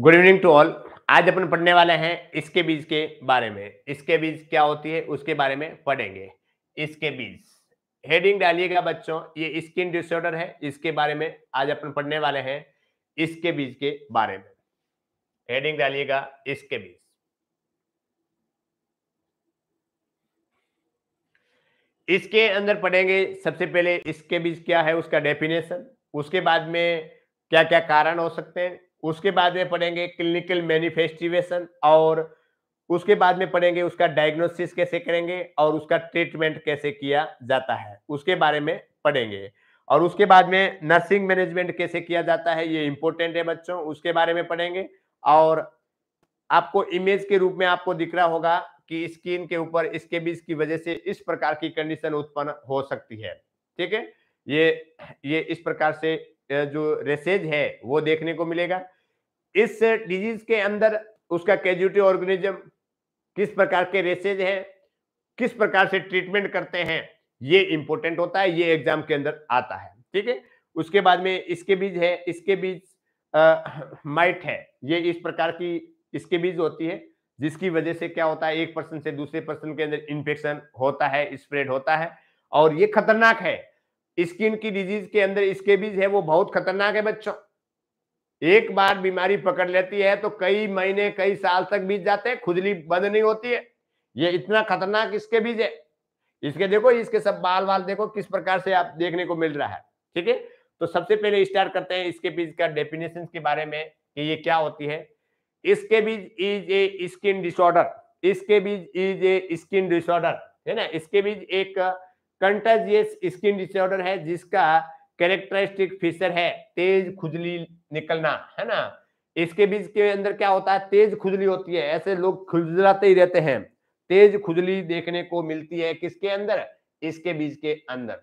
good evening to all आज अपन पढ़ने वाले हैं इसके बीज के बारे में इसके बीज क्या होती है उसके बारे में पढ़ेंगे इसके बीज हेडिंग डालिएगा बच्चों ये स्किन डिसऑर्डर है इसके बारे में आज अपन पढ़ने वाले हैं इसके बीज के बारे में हेडिंग डालिएगा इसके बीज इसके अंदर पढ़ेंगे सबसे पहले इसके बीज क्या है उसका डेफिनेशन उसके बाद में क्या क्या कारण हो सकते हैं उसके बाद में पढ़ेंगे क्लिनिकल मैनिफेस्टिवेशन और उसके बाद में पढ़ेंगे उसका डायग्नोसिस कैसे करेंगे और उसका ट्रीटमेंट कैसे किया जाता है उसके बारे में पढ़ेंगे और उसके बाद में नर्सिंग मैनेजमेंट कैसे किया जाता है ये इंपॉर्टेंट है बच्चों उसके बारे में पढ़ेंगे और आपको इमेज के रूप में आपको दिख रहा होगा कि स्किन के ऊपर इसके बीज की वजह से इस प्रकार की कंडीशन उत्पन्न हो सकती है ठीक है ये ये इस प्रकार से जो रेसेज है वो देखने को मिलेगा इस डिजीज के अंदर उसका कैजुटी ऑर्गेनिज्म किस प्रकार के रेसेज है किस प्रकार से ट्रीटमेंट करते हैं ये इंपॉर्टेंट होता है ये एग्जाम के अंदर आता है ठीक है उसके बाद में इसके बीज है इसके बीज आ, माइट है ये इस प्रकार की इसके बीज होती है जिसकी वजह से क्या होता है एक पर्सन से दूसरे पर्सन के अंदर इंफेक्शन होता है स्प्रेड होता है और ये खतरनाक है स्किन की डिजीज के अंदर स्केबीज है वो बहुत खतरनाक है बच्चों एक बार बीमारी पकड़ लेती है तो कई महीने कई साल तक बीत जाते हैं खुजली बंद नहीं होती है ये इतना खतरनाक इसके बीज है इसके देखो इसके सब बाल बाल देखो किस प्रकार से आप देखने को मिल रहा है ठीक है तो सबसे पहले स्टार्ट करते हैं इसके बीज का डेफिनेशन के बारे में कि ये क्या होती है इसके बीज इज ए स्किन डिसऑर्डर इसके बीज इज ए स्किन डिसऑर्डर है ना इसके बीज एक कंटाजियस स्किन डिसऑर्डर है जिसका कैरेक्टरिस्टिक फीचर है तेज खुजली निकलना है ना इसके बीज के अंदर क्या होता है तेज खुजली होती है ऐसे लोग खुजलाते ही रहते हैं तेज खुजली देखने को मिलती है किसके अंदर इसके बीज के अंदर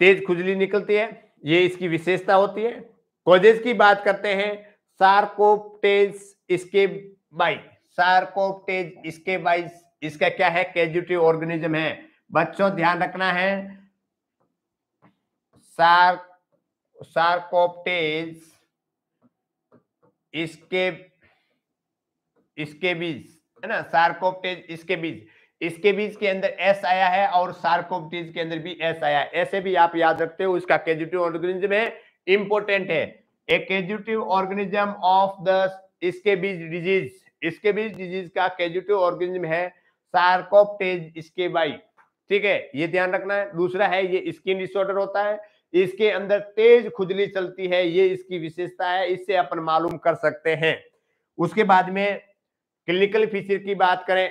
तेज खुजली निकलती है ये इसकी विशेषता होती है कोजेज की बात करते हैं सार्कोप्टेज इसके बाई सार्कोप्टेज इसके बाई इसका क्या है कैजुटी ऑर्गेनिज्म है बच्चों ध्यान रखना है सार सार्कोप्टेज इसके इसके बीज है ना सार्कोप्टेज इसके बीज इसके बीज के अंदर एस आया है और सार्कोप्टेज के अंदर भी एस आया है ऐसे भी आप याद रखते हो इसका केजुटिव ऑर्गेनिज्म है इंपोर्टेंट है a causative organism of the इसके बीज डिजीज इसके बीज डिजीज का केजुटिव ऑर्गेनिज्म है सार्कोप्टेज इसके बाई ठीक है ये ध्यान रखना है दूसरा है ये स्किन डिसऑर्डर होता है इसके अंदर तेज खुजली चलती है ये इसकी विशेषता है इससे अपन मालूम कर सकते हैं उसके बाद में क्लिनिकल फीचर की बात करें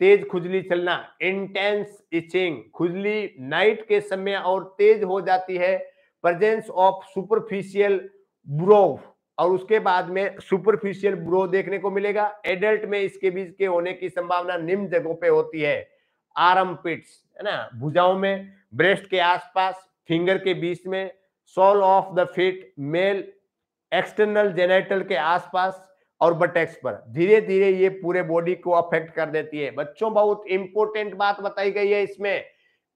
तेज खुजली चलना इंटेंस इचिंग खुजली नाइट के समय और तेज हो जाती है प्रेजेंस ऑफ सुपरफिशियल ब्रोव और उसके बाद में सुपरफिशियल ग्रो देखने को मिलेगा एडल्ट में इसके बीज के होने की संभावना निम्न जगहों पे होती है आरम पिट्स है ना भुजाओं में ब्रेस्ट के आसपास फिंगर के बीच में sole of the feet male external genital के आसपास और बटेक्स पर धीरे धीरे ये पूरे बॉडी को अफेक्ट कर देती है बच्चों बहुत इंपॉर्टेंट बात बताई गई है इसमें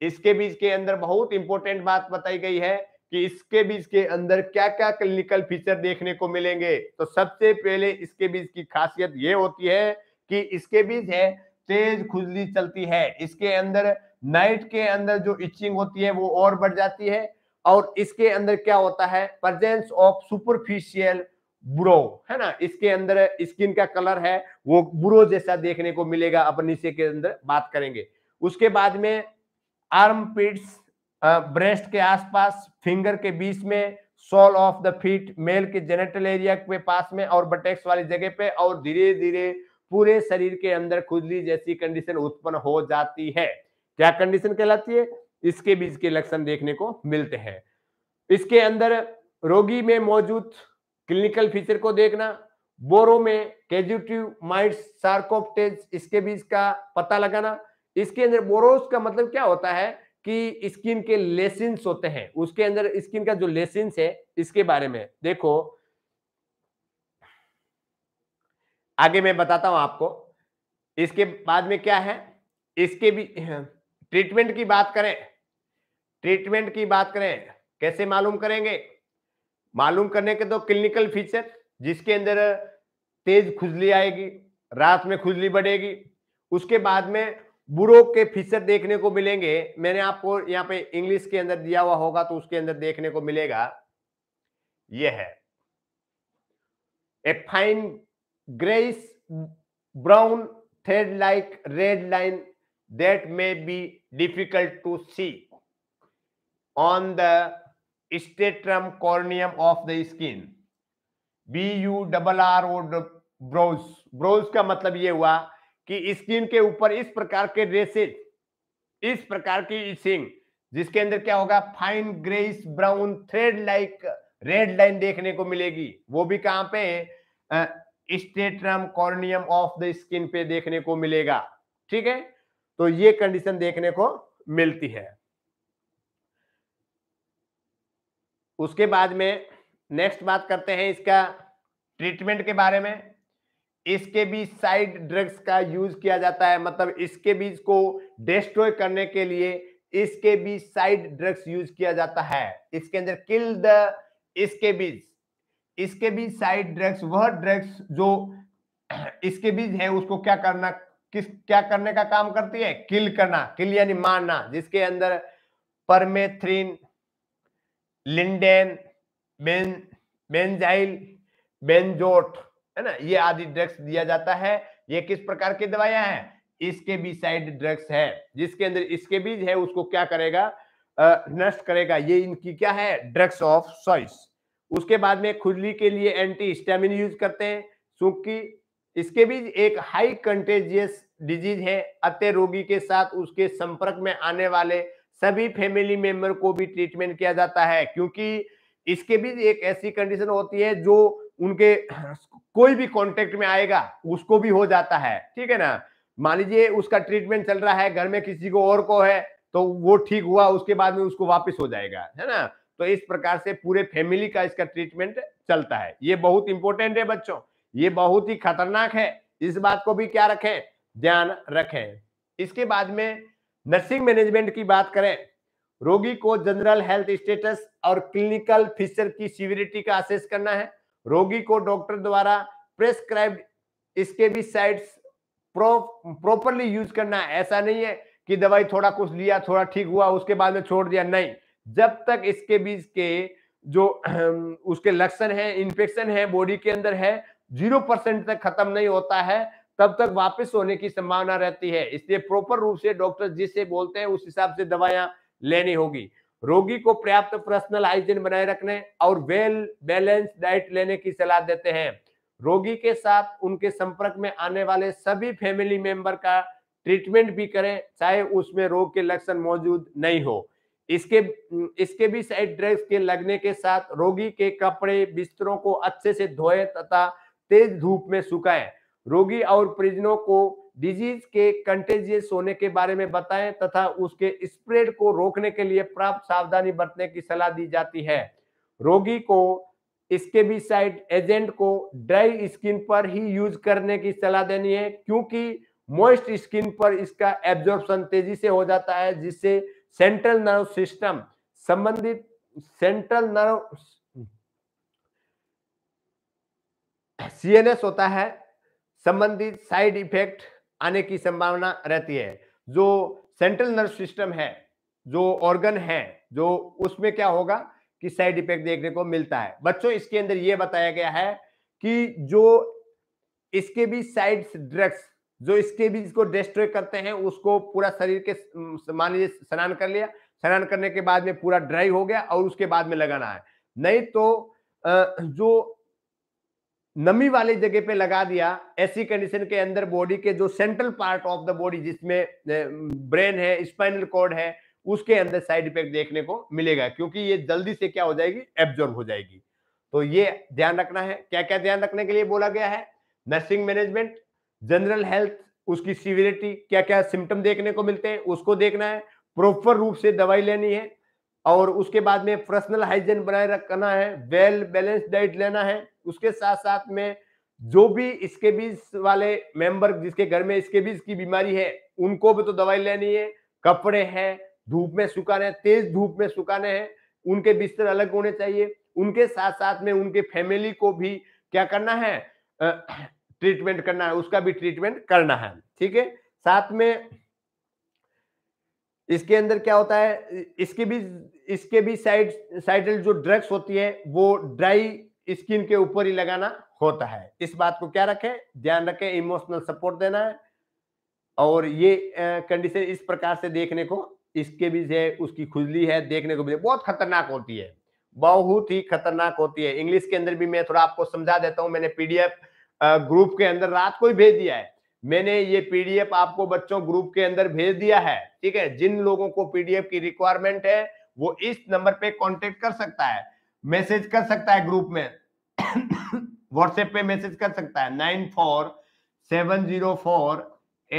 इसके बीच के अंदर बहुत इंपॉर्टेंट बात बताई गई है कि इसके बीज के अंदर क्या क्या क्लिनिकल फीचर देखने को मिलेंगे तो सबसे पहले इसके बीज की खासियत ये होती है कि इसके बीज है तेज खुजली चलती है इसके अंदर नाइट के अंदर जो इचिंग होती है वो और बढ़ जाती है और इसके अंदर क्या होता है प्रजेंस ऑफ सुपरफिशियल ब्रो है ना इसके अंदर स्किन का कलर है वो ब्रो जैसा देखने को मिलेगा अपन नीचे के अंदर बात करेंगे उसके बाद में आर्म पिट्स ब्रेस्ट के आसपास फिंगर के बीच में sole of the feet male के जेनेटल एरिया के पास में और बटेक्स वाली जगह पे और धीरे धीरे पूरे शरीर के अंदर खुजली जैसी कंडीशन उत्पन्न हो जाती है क्या कंडीशन कहलाती है इसके बीज के लक्षण देखने को मिलते हैं इसके अंदर रोगी में मौजूद क्लिनिकल फीचर को देखना बोरो में कैजुटिव माइट्स सार्कोप्टेज इसके बीज का पता लगाना इसके अंदर बोरोस का मतलब क्या होता है कि स्किन के लेसिन्स होते हैं उसके अंदर स्किन का जो लेसिन्स है इसके बारे में देखो आगे मैं बताता हूं आपको इसके बाद में क्या है इसके भी ट्रीटमेंट हाँ, की बात करें ट्रीटमेंट की बात करें कैसे मालूम करेंगे मालूम करने के तो क्लिनिकल फीचर जिसके अंदर तेज खुजली आएगी रात में खुजली बढ़ेगी उसके बाद में बुरो के फीचर देखने को मिलेंगे मैंने आपको यहाँ पे इंग्लिश के अंदर दिया हुआ होगा तो उसके अंदर देखने को मिलेगा यह है a fine greyish brown thread like red line that may be difficult to see on the stratum corneum of the skin B U double R O burrows burrows का मतलब ये हुआ कि स्किन के ऊपर इस प्रकार के रेसेज इस प्रकार की इचिंग जिसके अंदर क्या होगा fine greyish brown thread like red line देखने को मिलेगी वो भी कहां पे stratum corneum of the skin पे देखने को मिलेगा ठीक है तो ये कंडीशन देखने को मिलती है उसके बाद में नेक्स्ट बात करते हैं इसका ट्रीटमेंट के बारे में इसके बीज साइड ड्रग्स का यूज किया जाता है मतलब इसके बीज को डिस्ट्रॉय करने के लिए इसके बीज साइड ड्रग्स यूज किया जाता है इसके अंदर किल द इसके बीज इसके बीज साइड ड्रग्स वह ड्रग्स जो इसके बीज है उसको क्या करना किस क्या करने का काम करती है किल करना किल यानी मारना जिसके अंदर permethrin lindane ben benzyl benzoate है ना ये आदि ड्रग्स दिया जाता है ये किस प्रकार की दवाइयां हैं इसके भी साइड ड्रग्स है जिसके अंदर इसके बीज है उसको क्या करेगा नष्ट करेगा ये इनकी क्या है ड्रग्स ऑफ सॉइस उसके बाद में खुजली के लिए एंटी स्टेमिन यूज करते हैं की इसके बीज एक हाई कंटेजियस डिजीज है अत्य रोगी के साथ उसके संपर्क में आने वाले सभी फैमिली मेंबर को भी ट्रीटमेंट किया जाता है क्योंकि इसके बीच एक ऐसी कंडीशन होती है जो उनके कोई भी कांटेक्ट में आएगा उसको भी हो जाता है ठीक है ना मान लीजिए उसका ट्रीटमेंट चल रहा है घर में किसी को और को है तो वो ठीक हुआ उसके बाद में उसको वापस हो जाएगा है ना तो इस प्रकार से पूरे फैमिली का इसका ट्रीटमेंट चलता है ये बहुत इंपॉर्टेंट है बच्चों ये बहुत ही खतरनाक है इस बात को भी क्या रखें ध्यान रखें इसके बाद में नर्सिंग मैनेजमेंट की बात करें रोगी को जनरल हेल्थ स्टेटस और क्लिनिकल फीचर की सीविरिटी का असेस करना है रोगी को डॉक्टर द्वारा प्रेस्क्राइब इसके भी साइड्स प्रॉपरली यूज करना ऐसा नहीं है कि दवाई थोड़ा कुछ लिया थोड़ा ठीक हुआ उसके बाद में छोड़ दिया नहीं जब तक इसके बीज के जो उसके लक्षण है इंफेक्शन है बॉडी के अंदर है जीरो परसेंट तक खत्म नहीं होता है तब तक वापस होने की संभावना रहती है इसलिए प्रॉपर रूप से डॉक्टर जिससे बोलते हैं उस हिसाब से दवाइयां लेनी होगी रोगी को पर्याप्त पर्सनल हाइजीन बनाए रखने और वेल बैलेंस डाइट लेने की सलाह देते हैं रोगी के साथ उनके संपर्क में आने वाले सभी फैमिली मेंबर का ट्रीटमेंट भी करें चाहे उसमें रोग के लक्षण मौजूद नहीं हो इसके इसके भी साइड ड्रग्स के लगने के साथ रोगी के कपड़े बिस्तरों को अच्छे से धोए तथा तेज धूप में सुखाएं रोगी और परिजनों को डिजीज के कंटेजियस होने के बारे में बताएं तथा उसके स्प्रेड को रोकने के लिए प्राप्त सावधानी बरतने की सलाह दी जाती है रोगी को इसके भी साइड एजेंट को ड्राई स्किन पर ही यूज करने की सलाह देनी है क्योंकि मोइस्ट स्किन पर इसका एब्जॉर्बन तेजी से हो जाता है जिससे सेंट्रल नर्व सिस्टम संबंधित सेंट्रल नर्व सीएनएस होता है संबंधित साइड इफेक्ट आने की संभावना रहती है जो सेंट्रल नर्व सिस्टम है जो ऑर्गन है जो उसमें क्या होगा कि साइड इफेक्ट देखने को मिलता है बच्चों इसके अंदर यह बताया गया है कि जो इसके भी साइड ड्रग्स जो इसके भी इसको डिस्ट्रॉय करते हैं उसको पूरा शरीर के मान लीजिए स्नान कर लिया स्नान करने के बाद में पूरा ड्राई हो गया और उसके बाद में लगाना है नहीं तो जो नमी वाली जगह पे लगा दिया ऐसी कंडीशन के अंदर बॉडी के जो central part of the body जिसमें ब्रेन है स्पाइनल कॉर्ड है उसके अंदर साइड इफेक्ट देखने को मिलेगा क्योंकि ये जल्दी से क्या हो जाएगी एब्जॉर्ब हो जाएगी तो ये ध्यान रखना है क्या क्या ध्यान रखने के लिए बोला गया है नर्सिंग मैनेजमेंट जनरल हेल्थ उसकी सिविरिटी क्या क्या सिम्टम देखने को मिलते हैं उसको देखना है प्रॉपर रूप से दवाई लेनी है और उसके बाद में पर्सनल हाइजीन बनाए रखना है वेल बैलेंस डाइट लेना है उसके साथ साथ में जो भी इसके बीज वाले मेंबर जिसके घर में इसके बीज की बीमारी है उनको भी तो दवाई लेनी है कपड़े हैं धूप में सुखाने तेज धूप में सुखाने हैं उनके बिस्तर अलग होने चाहिए उनके साथ साथ में उनके फैमिली को भी क्या करना है ट्रीटमेंट करना है उसका भी ट्रीटमेंट करना है ठीक है साथ में इसके अंदर क्या होता है इसके बीज इसके भी साइड साइडल जो ड्रग्स होती है वो ड्राई स्किन के ऊपर ही लगाना होता है इस बात को क्या रखें ध्यान रखें इमोशनल सपोर्ट देना है और ये कंडीशन इस प्रकार से देखने को इसके भी है उसकी खुजली है देखने को भी बहुत खतरनाक होती है बहुत ही खतरनाक होती है इंग्लिश के अंदर भी मैं थोड़ा आपको समझा देता हूँ मैंने पीडीएफ ग्रुप के अंदर रात को ही भेज दिया है मैंने ये पीडीएफ आपको बच्चों ग्रुप के अंदर भेज दिया है ठीक है जिन लोगों को पीडीएफ की रिक्वायरमेंट है वो इस नंबर पे कांटेक्ट कर सकता है मैसेज कर सकता है ग्रुप में व्हाट्सएप पे मैसेज कर सकता है nine four seven zero four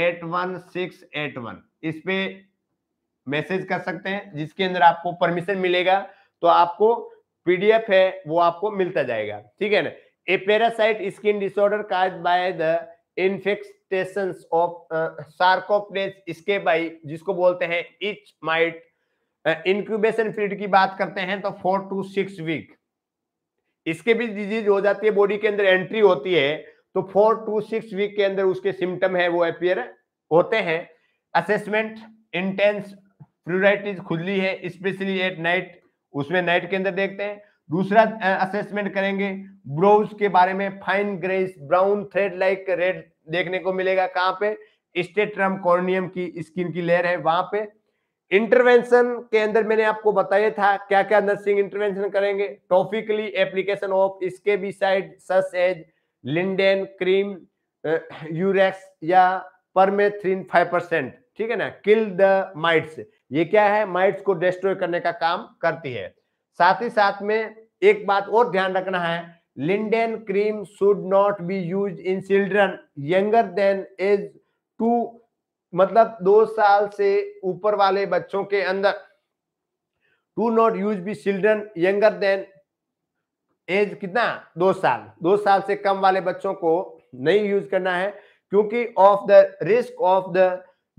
eight one six eight one इस पे मैसेज कर सकते हैं जिसके अंदर आपको परमिशन मिलेगा तो आपको पीडीएफ है वो आपको मिलता जाएगा ठीक है ना a parasite skin disorder caused by the infestation of sarcoptes scabies जिसको बोलते हैं इच माइट इंक्यूबेशन पीरियड की बात करते हैं तो फोर टू सिक्स वीक इसके भी डिजीज हो जाती है बॉडी के अंदर एंट्री होती है तो फोर टू सिक्स वीक के अंदर उसके सिम्टम है वो अपियर होते हैं असेसमेंट इंटेंस प्रूराइटिस खुली है स्पेशली एट नाइट उसमें नाइट के अंदर देखते हैं दूसरा असेसमेंट करेंगे ब्रोज के बारे में fine greyish brown thread like red देखने को मिलेगा कहां पे स्टेट्रम कॉर्नियम की स्किन की लेयर है वहां पे इंटरवेंशन के अंदर मैंने आपको बताया था क्या क्या नर्सिंग इंटरवेंशन करेंगे topically application of scabicides such as lindane cream Eurax या परमेथ्रीन फाइव परसेंट ठीक है ना किल द माइट्स ये क्या है माइट्स को डिस्ट्रॉय करने का काम करती है साथ ही साथ में एक बात और ध्यान रखना है lindane cream should not be use in children younger than age two मतलब दो साल से ऊपर वाले बच्चों के अंदर to not use be children younger than age कितना दो साल दो साल से कम वाले बच्चों को नहीं यूज करना है क्योंकि of the risk of the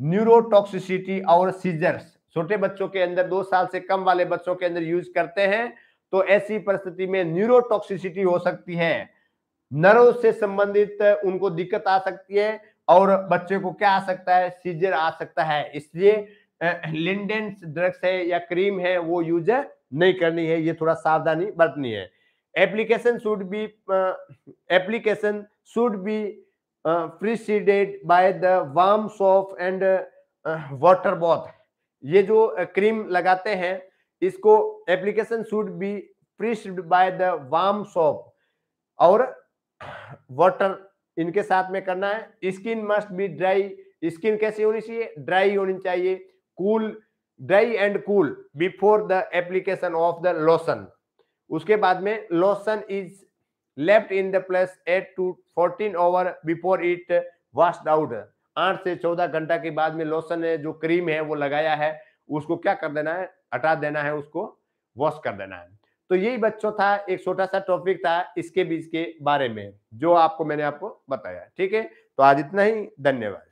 neurotoxicity और सीजर्स छोटे बच्चों के अंदर दो साल से कम वाले बच्चों के अंदर यूज करते हैं तो ऐसी परिस्थिति में न्यूरोटॉक्सिसिटी हो सकती है नर्व से संबंधित उनको दिक्कत आ सकती है और बच्चे को क्या आ सकता है सीजर आ सकता है इसलिए लिंडेंस ड्रग्स है या क्रीम है वो यूज नहीं करनी है ये थोड़ा सावधानी बरतनी है application should be application should be preceded by the warm soap and water bath ये जो क्रीम लगाते हैं इसको application should be preceded by the warm soap और वाटर इनके साथ में करना है skin must be dry skin कैसी होनी चाहिए ड्राई होनी चाहिए cool dry and cool before the application of the lotion उसके बाद में lotion is left in the plus eight to fourteen hour before it washed out आठ से चौदह घंटा के बाद में लोशन है जो क्रीम है वो लगाया है उसको क्या कर देना है हटा देना है उसको वॉश कर देना है तो यही बच्चों था एक छोटा सा टॉपिक था इसके बीच के बारे में जो आपको मैंने आपको बताया ठीक है तो आज इतना ही धन्यवाद